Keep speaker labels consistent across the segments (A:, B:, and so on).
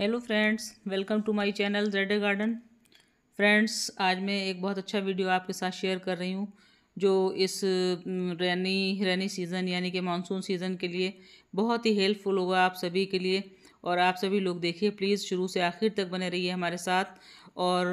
A: hello friends welcome to my channel Z garden friends आज मैं एक बहुत अच्छा वीडियो आपके साथ शेयर कर रही हूँ जो इस रेनी रैनी सीज़न यानी कि मानसून सीज़न के लिए बहुत ही हेल्पफुल होगा आप सभी के लिए और आप सभी लोग देखिए प्लीज़ शुरू से आखिर तक बने रहिए हमारे साथ और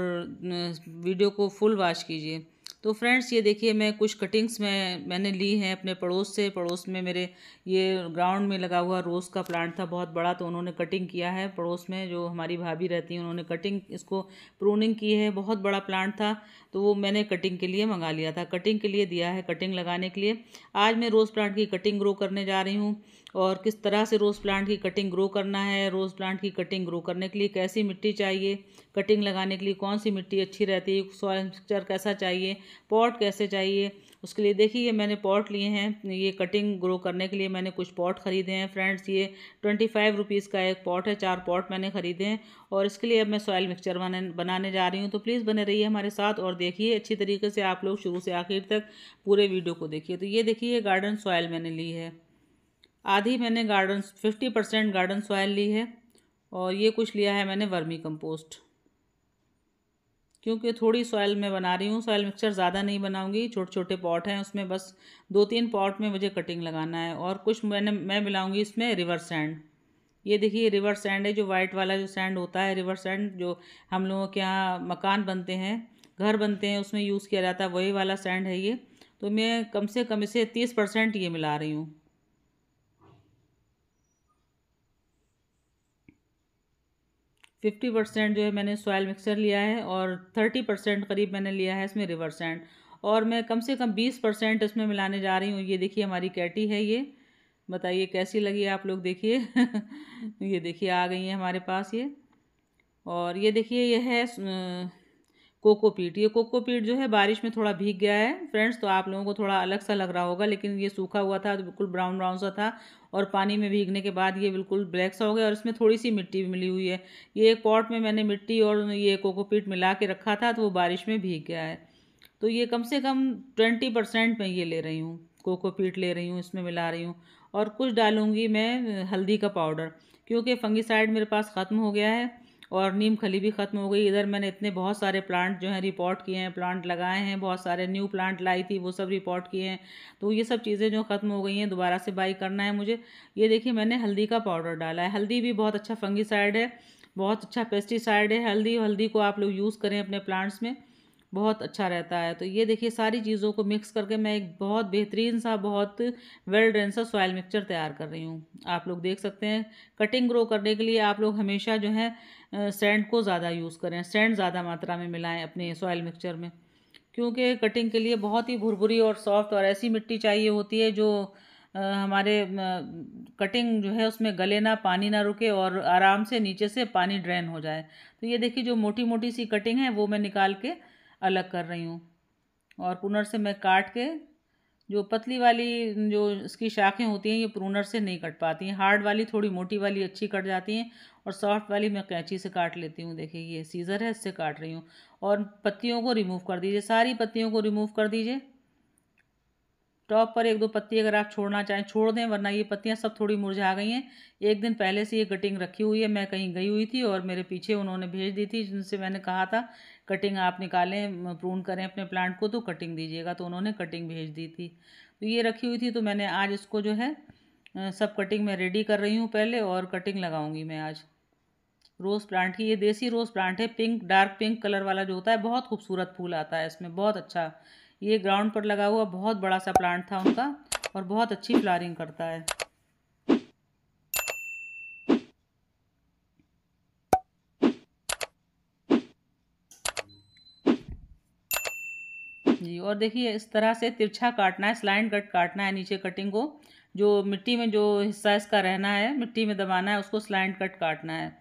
A: वीडियो को फुल वॉच कीजिए तो फ्रेंड्स ये देखिए मैं कुछ कटिंग्स मैं मैंने ली हैं अपने पड़ोस से पड़ोस में मेरे ये ग्राउंड में लगा हुआ रोज़ का प्लांट था बहुत बड़ा तो उन्होंने कटिंग किया है पड़ोस में जो हमारी भाभी रहती हैं उन्होंने कटिंग इसको प्रूनिंग की है बहुत बड़ा प्लांट था तो वो मैंने कटिंग के लिए मंगा लिया था कटिंग के लिए दिया है कटिंग लगाने के लिए आज मैं रोज़ प्लांट की कटिंग ग्रो करने जा रही हूँ और किस तरह से रोज़ प्लांट की कटिंग ग्रो करना है रोज़ प्लांट की कटिंग ग्रो करने के लिए कैसी मिट्टी चाहिए कटिंग लगाने के लिए कौन सी मिट्टी अच्छी रहती है सॉयल मिक्सचर कैसा चाहिए पॉट कैसे चाहिए उसके लिए देखिए ये मैंने पॉट लिए हैं ये कटिंग ग्रो करने के लिए मैंने कुछ पॉट ख़रीदे हैं फ्रेंड्स ये ट्वेंटी फाइव रुपीज़ का एक पॉट है चार पॉट मैंने ख़रीदे हैं और इसके लिए अब मैं सॉयल मिक्सचर बना बनाने जा रही हूँ तो प्लीज़ बने रहिए हमारे साथ और देखिए अच्छी तरीके से आप लोग शुरू से आखिर तक पूरे वीडियो को देखिए तो ये देखिए गार्डन सॉयल मैंने ली है आधी मैंने garden fifty percent garden soil ली है और ये कुछ लिया है मैंने वर्मी कंपोस्ट क्योंकि थोड़ी सॉयल में बना रही हूँ सॉयल मिक्सचर ज़्यादा नहीं बनाऊँगी छोटे छोटे पॉट हैं उसमें बस दो तीन पॉट में मुझे कटिंग लगाना है और कुछ मैंने मैं मिलाऊँगी इसमें रिवर सैंड ये देखिए रिवर सैंड है जो वाइट वाला जो सैंड होता है रिवर सैंड जो हम लोगों के यहाँ मकान बनते हैं घर बनते हैं उसमें यूज़ किया जाता है वही वाला सैंड है ये तो मैं कम से कम इसे तीस परसेंट ये मिला रही हूँ फिफ्टी परसेंट जो है मैंने सॉयल मिक्सचर लिया है और थर्टी परसेंट करीब मैंने लिया है इसमें रिवर सैंड और मैं कम से कम बीस परसेंट इसमें मिलाने जा रही हूँ ये देखिए हमारी कैटी है ये बताइए कैसी लगी आप लोग देखिए ये देखिए आ गई है हमारे पास ये और ये देखिए ये है कोकोपीट ये कोकोपीट जो है बारिश में थोड़ा भीग गया है फ्रेंड्स तो आप लोगों को थोड़ा अलग सा लग रहा होगा लेकिन ये सूखा हुआ था तो बिल्कुल ब्राउन ब्राउन सा था और पानी में भीगने के बाद ये बिल्कुल ब्लैक सा हो गया और इसमें थोड़ी सी मिट्टी भी मिली हुई है ये एक पॉट में मैंने मिट्टी और ये कोकोपीट मिला के रखा था तो वो बारिश में भीग गया है तो ये कम से कम ट्वेंटी परसेंट मैं ये ले रही हूँ कोकोपीट ले रही हूँ इसमें मिला रही हूँ और कुछ डालूँगी मैं हल्दी का पाउडर क्योंकि फंगिसाइड मेरे पास ख़त्म हो गया है और नीम खली भी ख़त्म हो गई इधर मैंने इतने बहुत सारे प्लांट जो हैं रिपोर्ट किए हैं प्लांट लगाए हैं बहुत सारे न्यू प्लांट लाई थी वो सब रिपोर्ट किए हैं तो ये सब चीज़ें जो ख़त्म हो गई हैं दोबारा से बाई करना है मुझे ये देखिए मैंने हल्दी का पाउडर डाला है हल्दी भी बहुत अच्छा फंगीसाइड है बहुत अच्छा पेस्टिसाइड है हल्दी हल्दी को आप लोग यूज़ करें अपने प्लांट्स में बहुत अच्छा रहता है तो ये देखिए सारी चीज़ों को मिक्स करके मैं एक बहुत बेहतरीन सा बहुत वेल ड्रेन सा सॉयल मिक्सचर तैयार कर रही हूँ आप लोग देख सकते हैं कटिंग ग्रो करने के लिए आप लोग हमेशा जो है सेंड को ज़्यादा यूज़ करें सेंड ज़्यादा मात्रा में मिलाएँ अपने सॉयल मिक्सचर में क्योंकि कटिंग के लिए बहुत ही भुरभुरी और सॉफ्ट और ऐसी मिट्टी चाहिए होती है जो हमारे कटिंग जो है उसमें गले ना पानी ना रुके और आराम से नीचे से पानी ड्रेन हो जाए तो ये देखिए जो मोटी मोटी सी कटिंग है वो मैं निकाल के अलग कर रही हूँ और पुनर से मैं काट के जो पतली वाली जो इसकी शाखें होती हैं ये प्रूनर से नहीं कट पाती हैं हार्ड वाली थोड़ी मोटी वाली अच्छी कट जाती हैं और सॉफ्ट वाली मैं कैंची से काट लेती हूँ देखिए ये सीज़र है इससे काट रही हूँ और पत्तियों को रिमूव कर दीजिए सारी पत्तियों को रिमूव कर दीजिए टॉप पर एक दो पत्ती अगर आप छोड़ना चाहें छोड़ दें वरना ये पत्तियाँ सब थोड़ी मुरझा गई हैं एक दिन पहले से ये कटिंग रखी हुई है मैं कहीं गई हुई थी और मेरे पीछे उन्होंने भेज दी थी जिनसे मैंने कहा था कटिंग आप निकालें प्रून करें अपने प्लांट को तो कटिंग दीजिएगा तो उन्होंने कटिंग भेज दी थी तो ये रखी हुई थी तो मैंने आज इसको जो है सब कटिंग मैं रेडी कर रही हूँ पहले और कटिंग लगाऊंगी मैं आज रोज़ प्लांट की ये देसी रोज़ प्लांट है पिंक डार्क पिंक कलर वाला जो होता है बहुत खूबसूरत फूल आता है इसमें बहुत अच्छा ये ग्राउंड पर लगा हुआ बहुत बड़ा सा प्लांट था उनका और बहुत अच्छी फ्लारिंग करता है जी और देखिए इस तरह से तिरछा काटना है स्लाइन कट काटना है नीचे कटिंग को जो मिट्टी में जो हिस्सा इसका रहना है मिट्टी में दबाना है उसको स्लाइन कट काटना है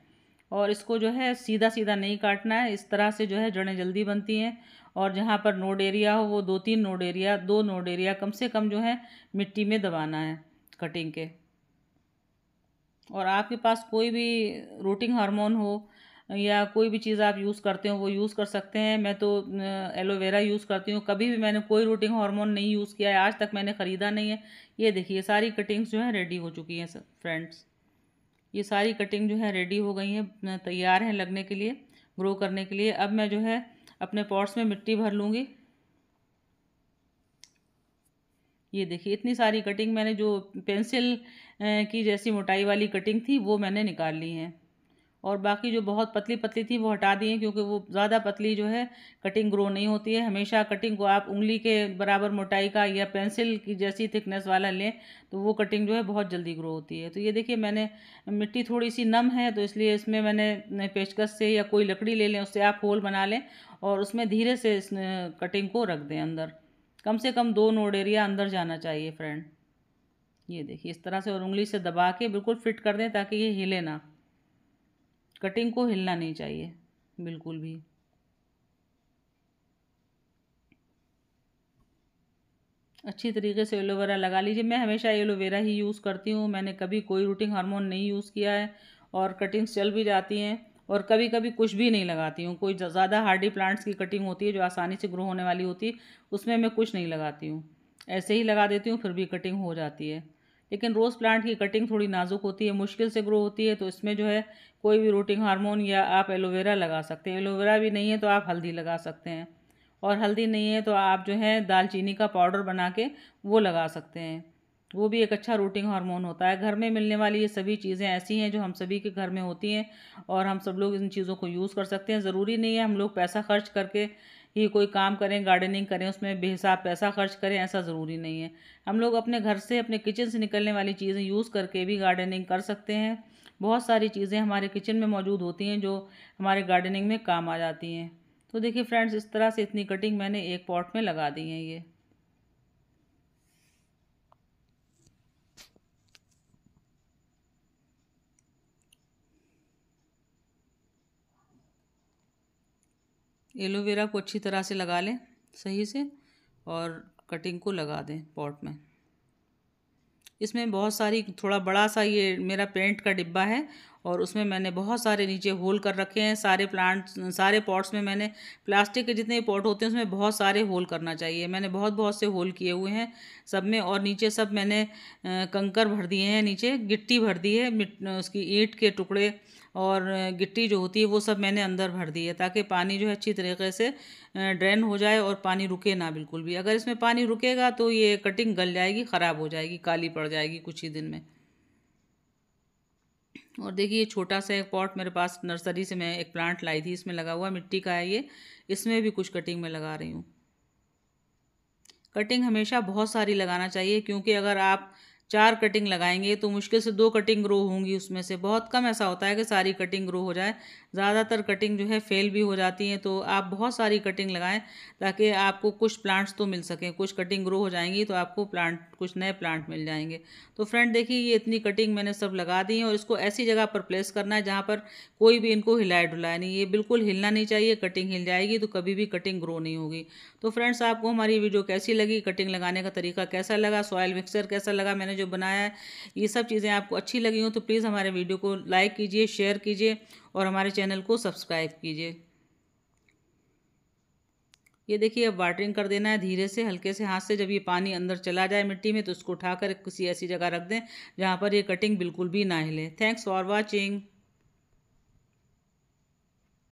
A: और इसको जो है सीधा सीधा नहीं काटना है इस तरह से जो है जड़ें जल्दी बनती हैं और जहाँ पर नोड एरिया हो वो दो तीन नोड एरिया दो नोड एरिया कम से कम जो है मिट्टी में दबाना है कटिंग के और आपके पास कोई भी रूटिंग हार्मोन हो या कोई भी चीज़ आप यूज़ करते हो वो यूज़ कर सकते हैं मैं तो एलोवेरा यूज़ करती हूँ कभी भी मैंने कोई रूटिंग हार्मोन नहीं यूज़ किया है आज तक मैंने ख़रीदा नहीं है ये देखिए सारी कटिंग्स जो है रेडी हो चुकी हैं फ्रेंड्स ये सारी कटिंग जो है रेडी हो गई हैं तैयार हैं लगने के लिए ग्रो करने के लिए अब मैं जो है अपने पॉट्स में मिट्टी भर लूँगी ये देखिए इतनी सारी कटिंग मैंने जो पेंसिल की जैसी मोटाई वाली कटिंग थी वो मैंने निकाल ली है और बाकी जो बहुत पतली पतली थी वो हटा दी हैं क्योंकि वो ज़्यादा पतली जो है कटिंग ग्रो नहीं होती है हमेशा कटिंग को आप उंगली के बराबर मोटाई का या पेंसिल की जैसी थिकनेस वाला लें तो वो कटिंग जो है बहुत जल्दी ग्रो होती है तो ये देखिए मैंने मिट्टी थोड़ी सी नम है तो इसलिए इसमें मैंने पेचकस से या कोई लकड़ी ले लें उससे आप होल बना लें और उसमें धीरे से इस कटिंग को रख दें अंदर कम से कम दो नोड एरिया अंदर जाना चाहिए फ्रेंड ये देखिए इस तरह से और उंगली से दबा के बिल्कुल फिट कर दें ताकि ये हिले ना कटिंग को हिलना नहीं चाहिए बिल्कुल भी अच्छी तरीके से एलोवेरा लगा लीजिए मैं हमेशा एलोवेरा ही यूज़ करती हूँ मैंने कभी कोई रूटिंग हार्मोन नहीं यूज़ किया है और कटिंग्स चल भी जाती हैं और कभी कभी कुछ भी नहीं लगाती हूँ कोई ज़्यादा हार्डी प्लांट्स की कटिंग होती है जो आसानी से ग्रो होने वाली होती है उसमें मैं कुछ नहीं लगाती हूँ ऐसे ही लगा देती हूँ फिर भी कटिंग हो जाती है लेकिन रोज़ प्लांट की कटिंग थोड़ी नाजुक होती है मुश्किल से ग्रो होती है तो इसमें जो है कोई भी रूटिंग हार्मोन या आप एलोवेरा लगा सकते हैं एलोवेरा भी नहीं है तो आप हल्दी लगा सकते हैं और हल्दी नहीं है तो आप जो है दालचीनी का पाउडर बना के वो लगा सकते हैं वो भी एक अच्छा रूटिंग हार्मोन होता है घर में मिलने वाली ये सभी चीज़ें ऐसी हैं जो हम सभी के घर में होती हैं और हम सब लोग इन चीज़ों को यूज़ कर सकते हैं ज़रूरी नहीं है हम लोग पैसा खर्च करके ही कोई काम करें गार्डनिंग करें उसमें बेहिसाब पैसा खर्च करें ऐसा ज़रूरी नहीं है हम लोग अपने घर से अपने किचन से निकलने वाली चीज़ें यूज़ करके भी गार्डनिंग कर सकते हैं बहुत सारी चीज़ें हमारे किचन में मौजूद होती हैं जो हमारे गार्डनिंग में काम आ जाती हैं तो देखिए फ्रेंड्स इस तरह से इतनी कटिंग मैंने एक पॉट में लगा दी है ये एलोवेरा को अच्छी तरह से लगा लें सही से और कटिंग को लगा दें पॉट में इसमें बहुत सारी थोड़ा बड़ा सा ये मेरा पेंट का डिब्बा है और उसमें मैंने बहुत सारे नीचे होल कर रखे हैं सारे प्लांट्स सारे पॉट्स में मैंने प्लास्टिक के जितने पॉट होते हैं उसमें बहुत सारे होल करना चाहिए मैंने बहुत बहुत से होल किए हुए हैं सब में और नीचे सब मैंने कंकर भर दिए हैं नीचे गिट्टी भर दी है उसकी ईंट के टुकड़े और गिट्टी जो होती है वो सब मैंने अंदर भर दी है ताकि पानी जो है अच्छी तरीके से ड्रेन हो जाए और पानी रुके ना बिल्कुल भी अगर इसमें पानी रुकेगा तो ये कटिंग गल जाएगी ख़राब हो जाएगी काली पड़ जाएगी कुछ ही दिन में और देखिए छोटा सा एक पॉट मेरे पास नर्सरी से मैं एक प्लांट लाई थी इसमें लगा हुआ मिट्टी का है ये इसमें भी कुछ कटिंग में लगा रही हूँ कटिंग हमेशा बहुत सारी लगाना चाहिए क्योंकि अगर आप चार कटिंग लगाएंगे तो मुश्किल से दो कटिंग ग्रो होंगी उसमें से बहुत कम ऐसा होता है कि सारी कटिंग ग्रो हो जाए ज़्यादातर कटिंग जो है फेल भी हो जाती हैं तो आप बहुत सारी कटिंग लगाएं ताकि आपको कुछ प्लांट्स तो मिल सकें कुछ कटिंग ग्रो हो जाएंगी तो आपको प्लांट कुछ नए प्लांट मिल जाएंगे तो फ्रेंड देखिए ये इतनी कटिंग मैंने सब लगा दी है और इसको ऐसी जगह पर प्लेस करना है जहाँ पर कोई भी इनको हिलाए डुलाए नहीं ये बिल्कुल हिलना नहीं चाहिए कटिंग हिल जाएगी तो कभी भी कटिंग ग्रो नहीं होगी तो फ्रेंड्स आपको हमारी वीडियो कैसी लगी कटिंग लगाने का तरीका कैसा लगा सॉयल मिक्सर कैसा लगा मैंने जो बनाया है ये सब चीज़ें आपको अच्छी लगी हो तो प्लीज़ हमारे वीडियो को लाइक कीजिए शेयर कीजिए और हमारे चैनल को सब्सक्राइब कीजिए ये देखिए अब वाटरिंग कर देना है धीरे से हल्के से हाथ से जब ये पानी अंदर चला जाए मिट्टी में तो उसको उठाकर किसी ऐसी जगह रख दें जहाँ पर ये कटिंग बिल्कुल भी ना हिले थैंक्स फॉर वॉचिंग